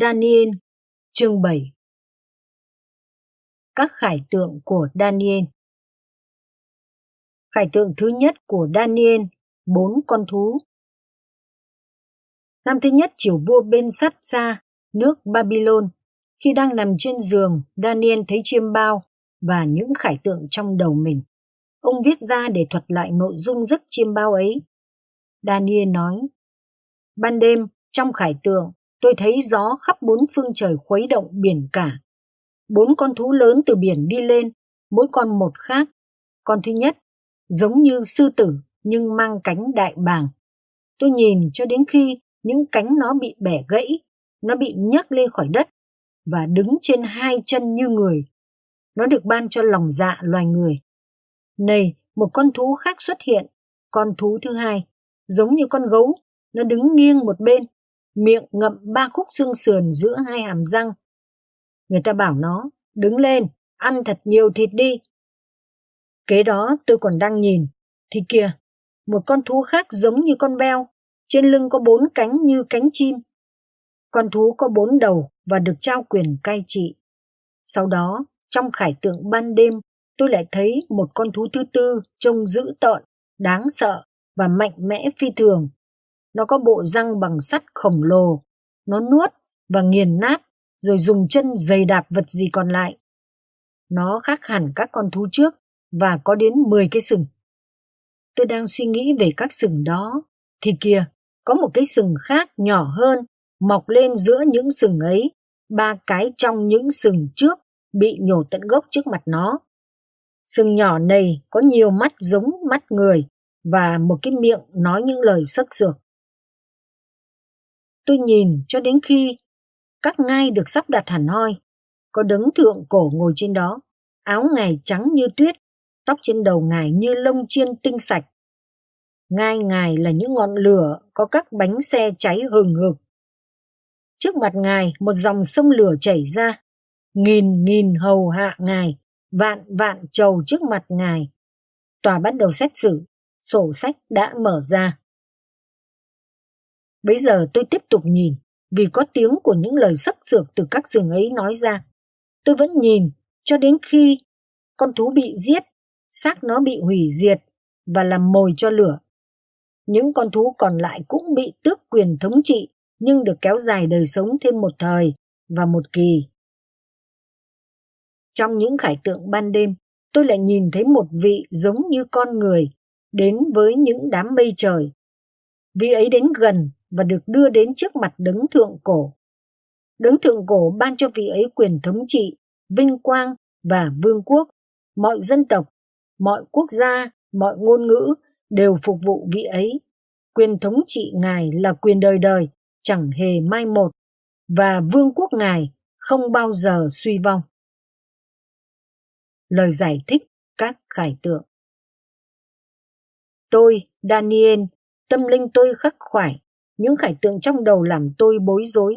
Daniel chương 7 Các khải tượng của Daniel Khải tượng thứ nhất của Daniel, bốn con thú. Năm thứ nhất triều vua bên sắt xa, nước Babylon. Khi đang nằm trên giường, Daniel thấy chiêm bao và những khải tượng trong đầu mình. Ông viết ra để thuật lại nội dung giấc chiêm bao ấy. Daniel nói, ban đêm trong khải tượng tôi thấy gió khắp bốn phương trời khuấy động biển cả. Bốn con thú lớn từ biển đi lên, mỗi con một khác. Con thứ nhất, giống như sư tử nhưng mang cánh đại bàng. Tôi nhìn cho đến khi những cánh nó bị bẻ gãy, nó bị nhấc lên khỏi đất và đứng trên hai chân như người. Nó được ban cho lòng dạ loài người. Này, một con thú khác xuất hiện, con thú thứ hai, giống như con gấu, nó đứng nghiêng một bên, miệng ngậm ba khúc xương sườn giữa hai hàm răng. Người ta bảo nó, đứng lên, ăn thật nhiều thịt đi. Kế đó tôi còn đang nhìn, thì kìa, một con thú khác giống như con beo, trên lưng có bốn cánh như cánh chim. Con thú có bốn đầu và được trao quyền cai trị. Sau đó, trong khải tượng ban đêm, tôi lại thấy một con thú thứ tư trông dữ tợn, đáng sợ và mạnh mẽ phi thường nó có bộ răng bằng sắt khổng lồ. Nó nuốt và nghiền nát rồi dùng chân dày đạp vật gì còn lại. Nó khác hẳn các con thú trước và có đến 10 cái sừng. Tôi đang suy nghĩ về các sừng đó. Thì kìa, có một cái sừng khác nhỏ hơn mọc lên giữa những sừng ấy, ba cái trong những sừng trước bị nhổ tận gốc trước mặt nó. Sừng nhỏ này có nhiều mắt giống mắt người và một cái miệng nói những lời sắc sược tôi nhìn cho đến khi các ngai được sắp đặt hẳn hoi. Có đấng thượng cổ ngồi trên đó, áo ngài trắng như tuyết, tóc trên đầu ngài như lông chiên tinh sạch. Ngai ngài là những ngọn lửa có các bánh xe cháy hừng hực. Trước mặt ngài một dòng sông lửa chảy ra, nghìn nghìn hầu hạ ngài, vạn vạn trầu trước mặt ngài. Tòa bắt đầu xét xử, sổ sách đã mở ra. Bây giờ tôi tiếp tục nhìn, vì có tiếng của những lời sắc sược từ các giường ấy nói ra. Tôi vẫn nhìn cho đến khi con thú bị giết, xác nó bị hủy diệt và làm mồi cho lửa. Những con thú còn lại cũng bị tước quyền thống trị nhưng được kéo dài đời sống thêm một thời và một kỳ. Trong những khải tượng ban đêm, tôi lại nhìn thấy một vị giống như con người đến với những đám mây trời. Vị ấy đến gần và được đưa đến trước mặt đấng thượng cổ. Đấng thượng cổ ban cho vị ấy quyền thống trị, vinh quang và vương quốc. Mọi dân tộc, mọi quốc gia, mọi ngôn ngữ đều phục vụ vị ấy. Quyền thống trị Ngài là quyền đời đời, chẳng hề mai một, và vương quốc Ngài không bao giờ suy vong. Lời giải thích các khải tượng Tôi, Daniel, tâm linh tôi khắc khoải, những khải tượng trong đầu làm tôi bối rối.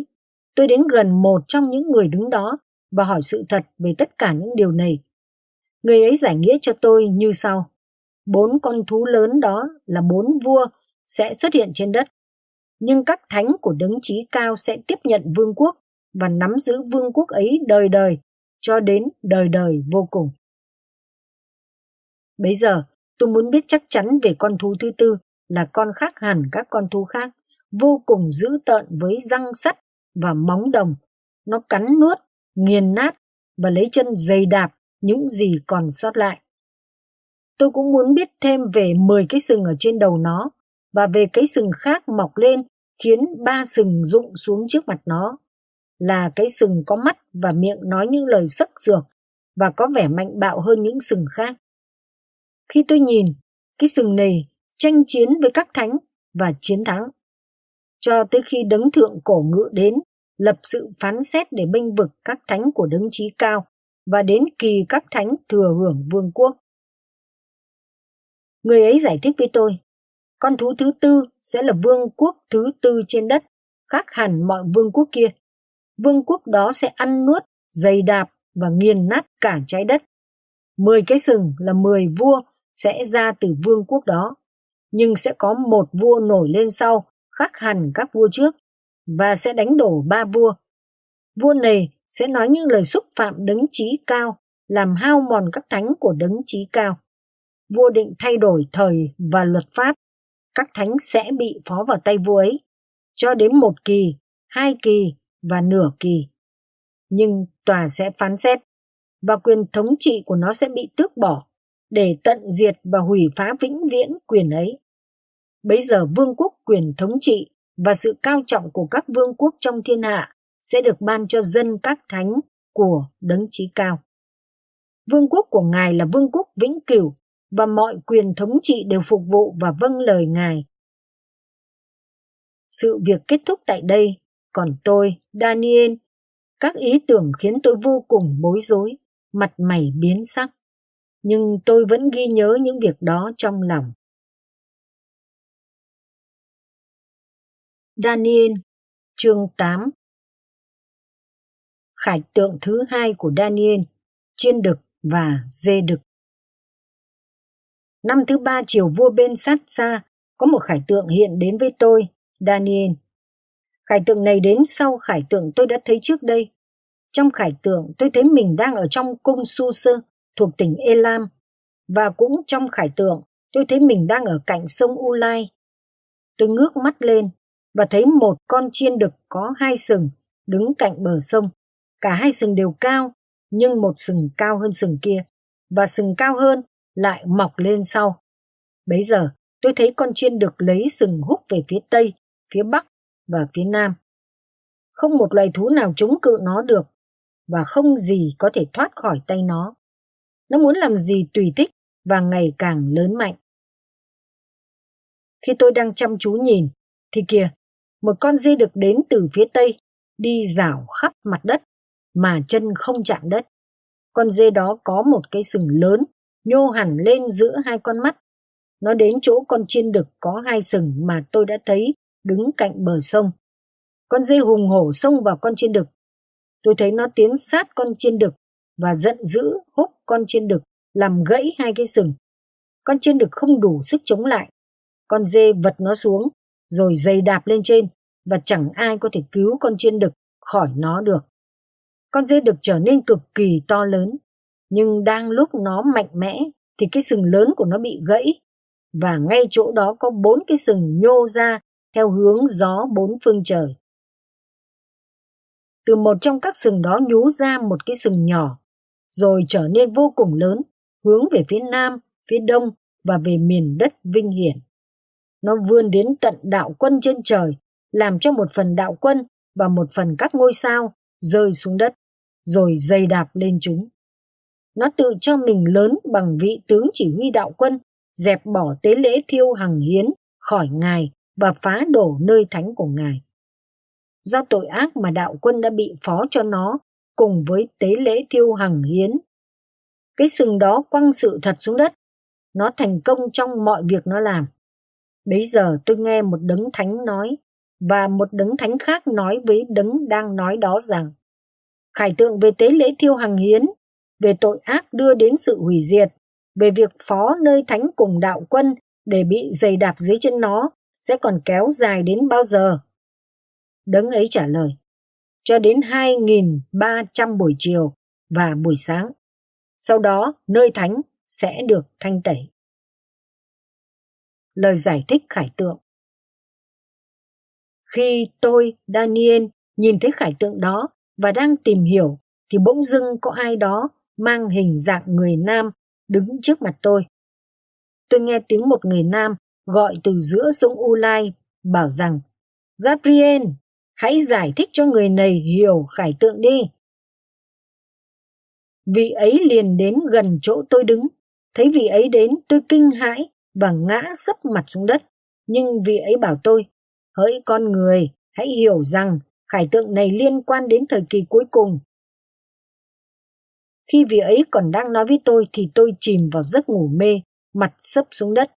Tôi đến gần một trong những người đứng đó và hỏi sự thật về tất cả những điều này. Người ấy giải nghĩa cho tôi như sau. Bốn con thú lớn đó là bốn vua sẽ xuất hiện trên đất. Nhưng các thánh của đấng trí cao sẽ tiếp nhận vương quốc và nắm giữ vương quốc ấy đời đời cho đến đời đời vô cùng. Bây giờ, tôi muốn biết chắc chắn về con thú thứ tư là con khác hẳn các con thú khác vô cùng dữ tợn với răng sắt và móng đồng. Nó cắn nuốt, nghiền nát và lấy chân dày đạp những gì còn sót lại. Tôi cũng muốn biết thêm về 10 cái sừng ở trên đầu nó và về cái sừng khác mọc lên khiến ba sừng rụng xuống trước mặt nó. Là cái sừng có mắt và miệng nói những lời sắc sược và có vẻ mạnh bạo hơn những sừng khác. Khi tôi nhìn, cái sừng này tranh chiến với các thánh và chiến thắng cho tới khi đấng thượng cổ ngự đến, lập sự phán xét để binh vực các thánh của đấng trí cao và đến kỳ các thánh thừa hưởng vương quốc. Người ấy giải thích với tôi, con thú thứ tư sẽ là vương quốc thứ tư trên đất, khác hẳn mọi vương quốc kia. Vương quốc đó sẽ ăn nuốt, dày đạp và nghiền nát cả trái đất. Mười cái sừng là mười vua sẽ ra từ vương quốc đó, nhưng sẽ có một vua nổi lên sau khác hẳn các vua trước và sẽ đánh đổ ba vua. Vua này sẽ nói những lời xúc phạm đấng trí cao, làm hao mòn các thánh của đấng trí cao. Vua định thay đổi thời và luật pháp, các thánh sẽ bị phó vào tay vua ấy, cho đến một kỳ, hai kỳ và nửa kỳ. Nhưng tòa sẽ phán xét và quyền thống trị của nó sẽ bị tước bỏ để tận diệt và hủy phá vĩnh viễn quyền ấy. Bấy giờ vương quốc quyền thống trị và sự cao trọng của các vương quốc trong thiên hạ sẽ được ban cho dân các thánh của đấng trí cao. Vương quốc của Ngài là vương quốc vĩnh cửu và mọi quyền thống trị đều phục vụ và vâng lời Ngài. Sự việc kết thúc tại đây, còn tôi, Daniel, các ý tưởng khiến tôi vô cùng bối rối, mặt mày biến sắc. Nhưng tôi vẫn ghi nhớ những việc đó trong lòng. Daniel, chương 8 Khải tượng thứ hai của Daniel, chiên đực và dê đực. Năm thứ ba chiều vua bên sát xa, có một khải tượng hiện đến với tôi, Daniel. Khải tượng này đến sau khải tượng tôi đã thấy trước đây. Trong khải tượng tôi thấy mình đang ở trong cung Su Sơ thuộc tỉnh Elam và cũng trong khải tượng tôi thấy mình đang ở cạnh sông Ulai. Tôi ngước mắt lên và thấy một con chiên đực có hai sừng đứng cạnh bờ sông. Cả hai sừng đều cao, nhưng một sừng cao hơn sừng kia và sừng cao hơn lại mọc lên sau. Bấy giờ, tôi thấy con chiên đực lấy sừng hút về phía tây, phía bắc và phía nam. Không một loài thú nào chống cự nó được và không gì có thể thoát khỏi tay nó. Nó muốn làm gì tùy thích và ngày càng lớn mạnh. Khi tôi đang chăm chú nhìn, thì kìa, một con dê được đến từ phía tây, đi rảo khắp mặt đất, mà chân không chạm đất. Con dê đó có một cái sừng lớn, nhô hẳn lên giữa hai con mắt. Nó đến chỗ con chiên đực có hai sừng mà tôi đã thấy đứng cạnh bờ sông. Con dê hùng hổ xông vào con chiên đực. Tôi thấy nó tiến sát con chiên đực và giận dữ húc con chiên đực làm gãy hai cái sừng. Con chiên đực không đủ sức chống lại. Con dê vật nó xuống rồi dày đạp lên trên và chẳng ai có thể cứu con chiên đực khỏi nó được. Con dê đực trở nên cực kỳ to lớn, nhưng đang lúc nó mạnh mẽ thì cái sừng lớn của nó bị gãy và ngay chỗ đó có bốn cái sừng nhô ra theo hướng gió bốn phương trời. Từ một trong các sừng đó nhú ra một cái sừng nhỏ, rồi trở nên vô cùng lớn, hướng về phía nam, phía đông và về miền đất vinh hiển. Nó vươn đến tận đạo quân trên trời, làm cho một phần đạo quân và một phần các ngôi sao rơi xuống đất, rồi dày đạp lên chúng. Nó tự cho mình lớn bằng vị tướng chỉ huy đạo quân, dẹp bỏ tế lễ thiêu hằng hiến khỏi ngài và phá đổ nơi thánh của ngài. Do tội ác mà đạo quân đã bị phó cho nó cùng với tế lễ thiêu hằng hiến. Cái sừng đó quăng sự thật xuống đất. Nó thành công trong mọi việc nó làm. Bấy giờ tôi nghe một đấng thánh nói và một đấng thánh khác nói với đấng đang nói đó rằng khải tượng về tế lễ thiêu hằng hiến, về tội ác đưa đến sự hủy diệt, về việc phó nơi thánh cùng đạo quân để bị dày đạp dưới chân nó sẽ còn kéo dài đến bao giờ? Đấng ấy trả lời, cho đến 2.300 buổi chiều và buổi sáng. Sau đó, nơi thánh sẽ được thanh tẩy lời giải thích khải tượng. Khi tôi, Daniel, nhìn thấy khải tượng đó và đang tìm hiểu thì bỗng dưng có ai đó mang hình dạng người nam đứng trước mặt tôi. Tôi nghe tiếng một người nam gọi từ giữa sông U Lai bảo rằng Gabriel, hãy giải thích cho người này hiểu khải tượng đi. Vị ấy liền đến gần chỗ tôi đứng. Thấy vị ấy đến tôi kinh hãi và ngã sấp mặt xuống đất. Nhưng vị ấy bảo tôi, hỡi con người, hãy hiểu rằng khải tượng này liên quan đến thời kỳ cuối cùng. Khi vị ấy còn đang nói với tôi thì tôi chìm vào giấc ngủ mê, mặt sấp xuống đất.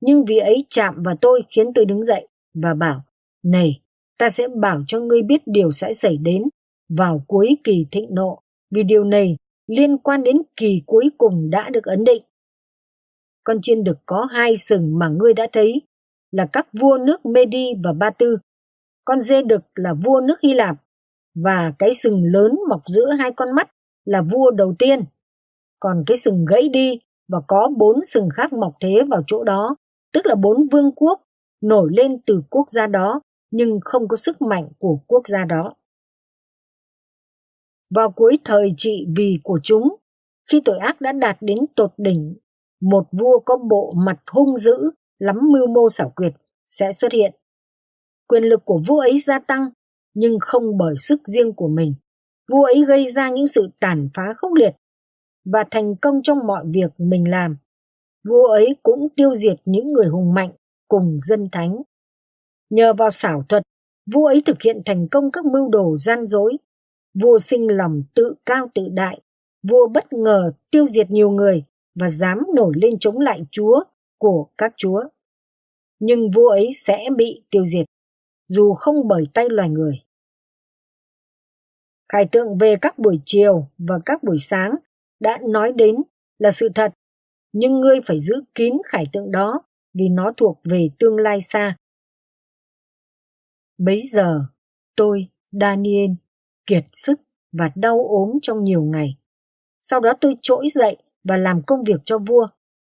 Nhưng vị ấy chạm vào tôi khiến tôi đứng dậy và bảo, này, ta sẽ bảo cho ngươi biết điều sẽ xảy đến vào cuối kỳ thịnh nộ, vì điều này liên quan đến kỳ cuối cùng đã được ấn định con chiên đực có hai sừng mà ngươi đã thấy là các vua nước Medi và Ba Tư. Con dê đực là vua nước Hy Lạp và cái sừng lớn mọc giữa hai con mắt là vua đầu tiên. Còn cái sừng gãy đi và có bốn sừng khác mọc thế vào chỗ đó, tức là bốn vương quốc nổi lên từ quốc gia đó nhưng không có sức mạnh của quốc gia đó. Vào cuối thời trị vì của chúng, khi tội ác đã đạt đến tột đỉnh một vua có bộ mặt hung dữ, lắm mưu mô xảo quyệt sẽ xuất hiện. Quyền lực của vua ấy gia tăng, nhưng không bởi sức riêng của mình. Vua ấy gây ra những sự tàn phá khốc liệt và thành công trong mọi việc mình làm. Vua ấy cũng tiêu diệt những người hùng mạnh cùng dân thánh. Nhờ vào xảo thuật, vua ấy thực hiện thành công các mưu đồ gian dối. Vua sinh lòng tự cao tự đại, vua bất ngờ tiêu diệt nhiều người, và dám nổi lên chống lại Chúa của các chúa. Nhưng vua ấy sẽ bị tiêu diệt, dù không bởi tay loài người. Khải tượng về các buổi chiều và các buổi sáng đã nói đến là sự thật, nhưng ngươi phải giữ kín khải tượng đó vì nó thuộc về tương lai xa. Bấy giờ, tôi, Daniel, kiệt sức và đau ốm trong nhiều ngày. Sau đó tôi trỗi dậy và làm công việc cho vua.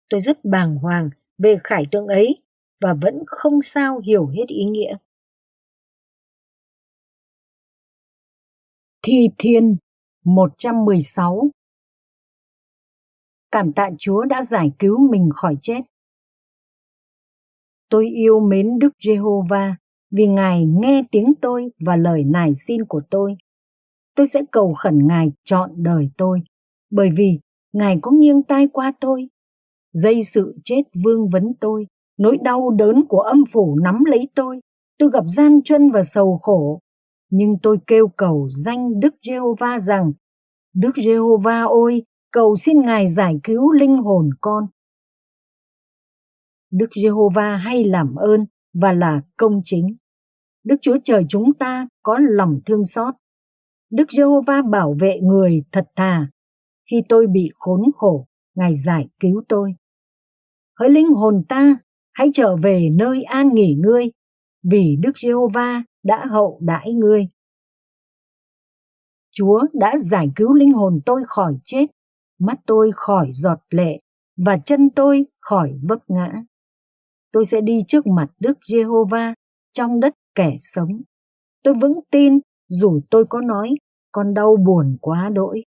Tôi rất bàng hoàng về khải tượng ấy và vẫn không sao hiểu hết ý nghĩa. Thi Thiên 116 Cảm tạ Chúa đã giải cứu mình khỏi chết. Tôi yêu mến Đức Giê-hô-va vì Ngài nghe tiếng tôi và lời nài xin của tôi. Tôi sẽ cầu khẩn Ngài chọn đời tôi, bởi vì ngài có nghiêng tai qua tôi dây sự chết vương vấn tôi nỗi đau đớn của âm phủ nắm lấy tôi tôi gặp gian truân và sầu khổ nhưng tôi kêu cầu danh đức jehovah rằng đức jehovah ôi cầu xin ngài giải cứu linh hồn con đức jehovah hay làm ơn và là công chính đức chúa trời chúng ta có lòng thương xót đức jehovah bảo vệ người thật thà khi tôi bị khốn khổ, Ngài giải cứu tôi. Hỡi linh hồn ta, hãy trở về nơi an nghỉ ngươi, vì Đức Giê-hô-va đã hậu đãi ngươi. Chúa đã giải cứu linh hồn tôi khỏi chết, mắt tôi khỏi giọt lệ và chân tôi khỏi vấp ngã. Tôi sẽ đi trước mặt Đức Giê-hô-va trong đất kẻ sống. Tôi vững tin dù tôi có nói con đau buồn quá đỗi.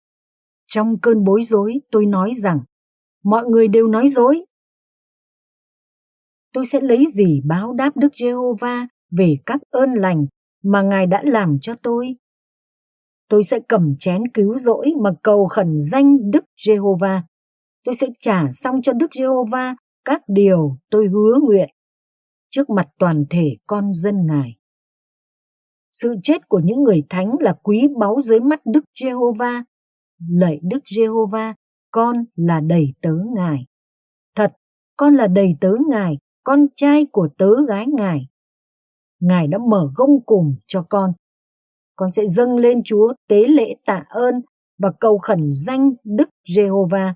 Trong cơn bối rối, tôi nói rằng, mọi người đều nói dối. Tôi sẽ lấy gì báo đáp Đức Giê-hô-va về các ơn lành mà Ngài đã làm cho tôi? Tôi sẽ cầm chén cứu rỗi mà cầu khẩn danh Đức Giê-hô-va. Tôi sẽ trả xong cho Đức Giê-hô-va các điều tôi hứa nguyện trước mặt toàn thể con dân Ngài. Sự chết của những người thánh là quý báu dưới mắt Đức Giê-hô-va lạy Đức Giê-hô-va, con là đầy tớ Ngài. Thật, con là đầy tớ Ngài, con trai của tớ gái Ngài. Ngài đã mở gông cùng cho con. Con sẽ dâng lên Chúa tế lễ tạ ơn và cầu khẩn danh Đức Giê-hô-va.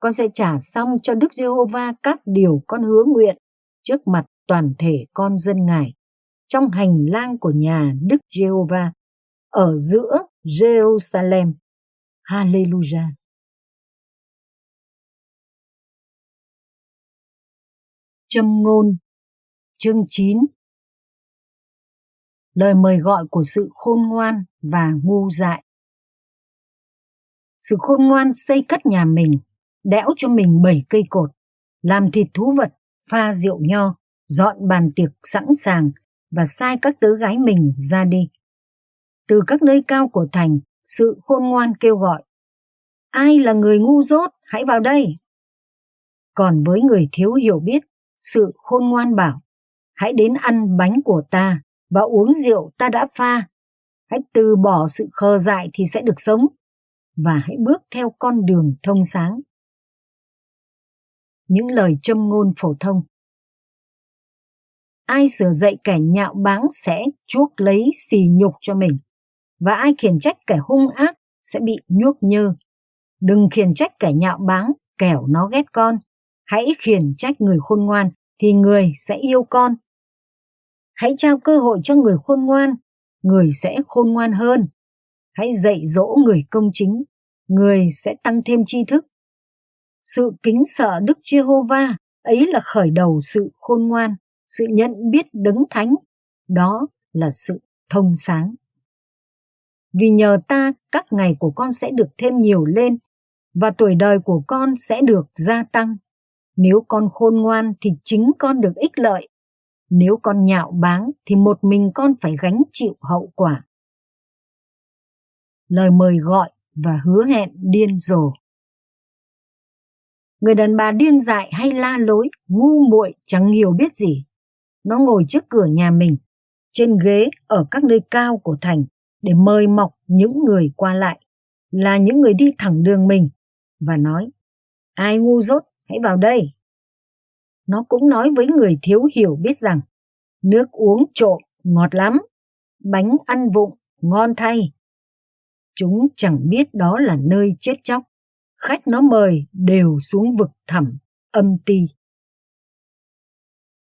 Con sẽ trả xong cho Đức Giê-hô-va các điều con hứa nguyện trước mặt toàn thể con dân Ngài trong hành lang của nhà Đức Giê-hô-va ở giữa Jerusalem. Hallelujah Châm ngôn Chương 9 Lời mời gọi của sự khôn ngoan và ngu dại Sự khôn ngoan xây cất nhà mình, đẽo cho mình bảy cây cột, làm thịt thú vật, pha rượu nho, dọn bàn tiệc sẵn sàng và sai các tớ gái mình ra đi. Từ các nơi cao của thành, sự khôn ngoan kêu gọi. Ai là người ngu dốt, hãy vào đây. Còn với người thiếu hiểu biết, sự khôn ngoan bảo, hãy đến ăn bánh của ta và uống rượu ta đã pha. Hãy từ bỏ sự khờ dại thì sẽ được sống và hãy bước theo con đường thông sáng. Những lời châm ngôn phổ thông Ai sửa dạy kẻ nhạo báng sẽ chuốc lấy xì nhục cho mình và ai khiển trách kẻ hung ác sẽ bị nhuốc nhơ. Đừng khiển trách kẻ nhạo báng, kẻo nó ghét con. Hãy khiển trách người khôn ngoan thì người sẽ yêu con. Hãy trao cơ hội cho người khôn ngoan, người sẽ khôn ngoan hơn. Hãy dạy dỗ người công chính, người sẽ tăng thêm tri thức. Sự kính sợ Đức Giê-hô-va ấy là khởi đầu sự khôn ngoan, sự nhận biết đấng thánh, đó là sự thông sáng vì nhờ ta các ngày của con sẽ được thêm nhiều lên và tuổi đời của con sẽ được gia tăng. Nếu con khôn ngoan thì chính con được ích lợi. Nếu con nhạo báng thì một mình con phải gánh chịu hậu quả. Lời mời gọi và hứa hẹn điên rồ. Người đàn bà điên dại hay la lối, ngu muội chẳng hiểu biết gì. Nó ngồi trước cửa nhà mình, trên ghế ở các nơi cao của thành để mời mọc những người qua lại là những người đi thẳng đường mình và nói ai ngu dốt hãy vào đây nó cũng nói với người thiếu hiểu biết rằng nước uống trộm ngọt lắm bánh ăn vụng ngon thay chúng chẳng biết đó là nơi chết chóc khách nó mời đều xuống vực thẳm âm ti